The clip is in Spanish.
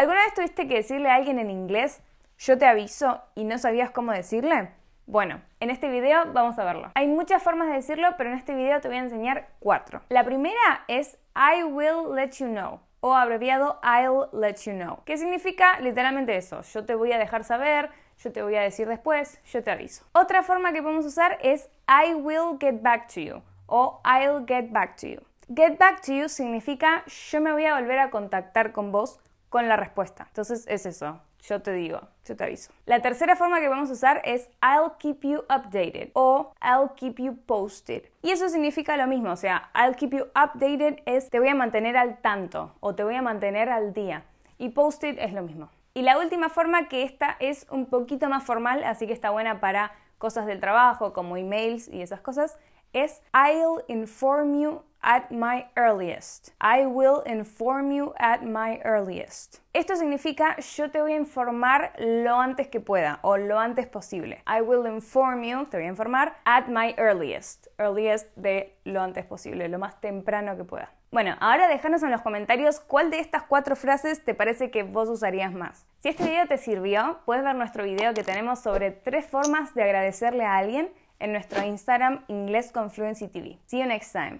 ¿Alguna vez tuviste que decirle a alguien en inglés, yo te aviso y no sabías cómo decirle? Bueno, en este video vamos a verlo. Hay muchas formas de decirlo, pero en este video te voy a enseñar cuatro. La primera es I will let you know o abreviado I'll let you know, ¿Qué significa literalmente eso, yo te voy a dejar saber, yo te voy a decir después, yo te aviso. Otra forma que podemos usar es I will get back to you o I'll get back to you. Get back to you significa yo me voy a volver a contactar con vos con la respuesta. Entonces es eso. Yo te digo, yo te aviso. La tercera forma que vamos a usar es I'll keep you updated o I'll keep you posted. Y eso significa lo mismo, o sea, I'll keep you updated es te voy a mantener al tanto o te voy a mantener al día. Y posted es lo mismo. Y la última forma que esta es un poquito más formal, así que está buena para cosas del trabajo como emails y esas cosas, es I'll inform you at my earliest. I will inform you at my earliest. Esto significa yo te voy a informar lo antes que pueda o lo antes posible. I will inform you, te voy a informar at my earliest. Earliest de lo antes posible, lo más temprano que pueda. Bueno, ahora déjanos en los comentarios cuál de estas cuatro frases te parece que vos usarías más. Si este video te sirvió, puedes ver nuestro video que tenemos sobre tres formas de agradecerle a alguien en nuestro Instagram Inglés con Fluency TV. See you next time.